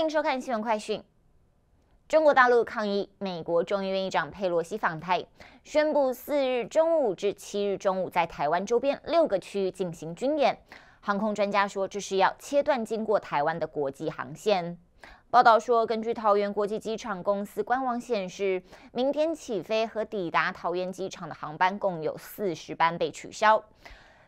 欢迎收看新闻快讯。中国大陆抗议美国众议院议长佩洛西访台，宣布四日中午至七日中午在台湾周边六个区域进行军演。航空专家说，这是要切断经过台湾的国际航线。报道说，根据桃园国际机场公司官网显示，明天起飞和抵达桃园机场的航班共有四十班被取消。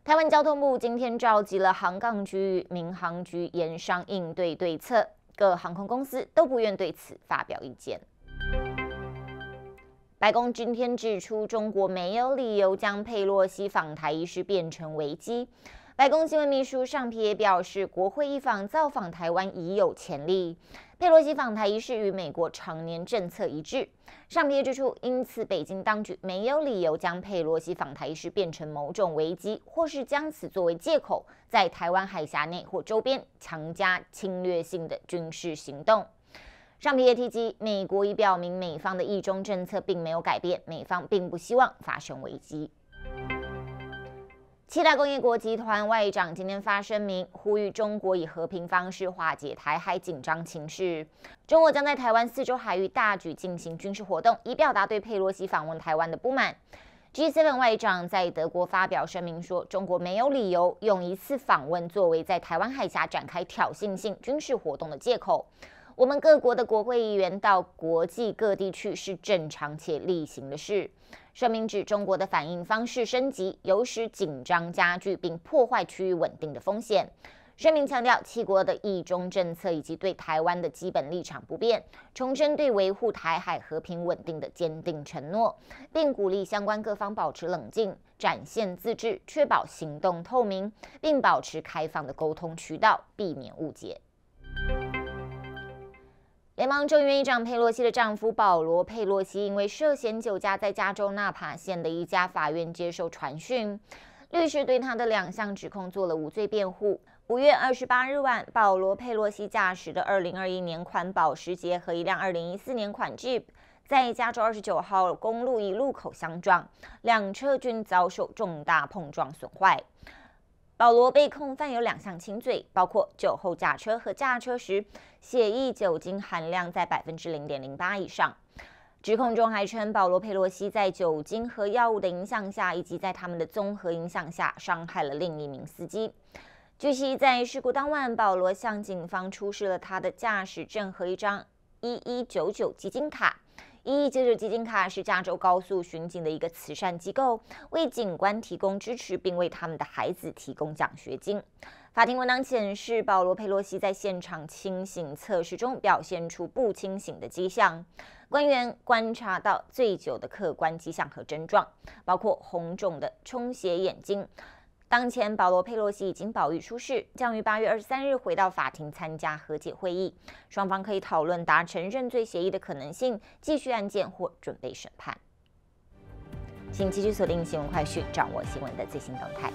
台湾交通部今天召集了航港局、民航局研商应对对策。各航空公司都不愿对此发表意见。白宫今天指出，中国没有理由将佩洛西访台一事变成危机。白宫新闻秘书尚皮也表示，国会一访造访台湾已有潜力。佩洛西访台一事与美国常年政策一致。尚皮指出，因此北京当局没有理由将佩洛西访台一事变成某种危机，或是将此作为借口，在台湾海峡内或周边强加侵略性的军事行动。尚皮也提及，美国已表明美方的意中政策并没有改变，美方并不希望发生危机。七大工业国集团外长今天发声明，呼吁中国以和平方式化解台海紧张情绪。中国将在台湾四周海域大举进行军事活动，以表达对佩洛西访问台湾的不满。G7 外长在德国发表声明说，中国没有理由用一次访问作为在台湾海峡展开挑衅性军事活动的借口。我们各国的国会议员到国际各地去是正常且例行的事。声明指中国的反应方式升级，有使紧张加剧并破坏区域稳定的风险。声明强调七国的一中政策以及对台湾的基本立场不变，重申对维护台海和平稳定的坚定承诺，并鼓励相关各方保持冷静，展现自治，确保行动透明，并保持开放的沟通渠道，避免误解。联邦众议院议长佩洛西的丈夫保罗·佩洛西因为涉嫌酒驾，在加州纳帕县的一家法院接受传讯。律师对他的两项指控做了无罪辩护。五月二十八日晚，保罗·佩洛西驾驶的二零二一年款保时捷和一辆二零一四年款 Jeep 在加州二十九号公路一路口相撞，两车均遭受重大碰撞损坏。保罗被控犯有两项轻罪，包括酒后驾车和驾车时血液酒精含量在百分之零点零八以上。指控中还称，保罗佩洛西在酒精和药物的影响下，以及在他们的综合影响下，伤害了另一名司机。据悉，在事故当晚，保罗向警方出示了他的驾驶证和一张一一九九基金卡。一亿急救基金卡是加州高速巡警的一个慈善机构，为警官提供支持，并为他们的孩子提供奖学金。法庭文档显示，保罗·佩洛西在现场清醒测试中表现出不清醒的迹象，官员观察到醉酒的客观迹象和症状，包括红肿的充血眼睛。当前，保罗·佩洛西已经保育出世，将于八月二十三日回到法庭参加和解会议。双方可以讨论达成认罪协议的可能性，继续案件或准备审判。请继续锁定新闻快讯，掌握新闻的最新动态。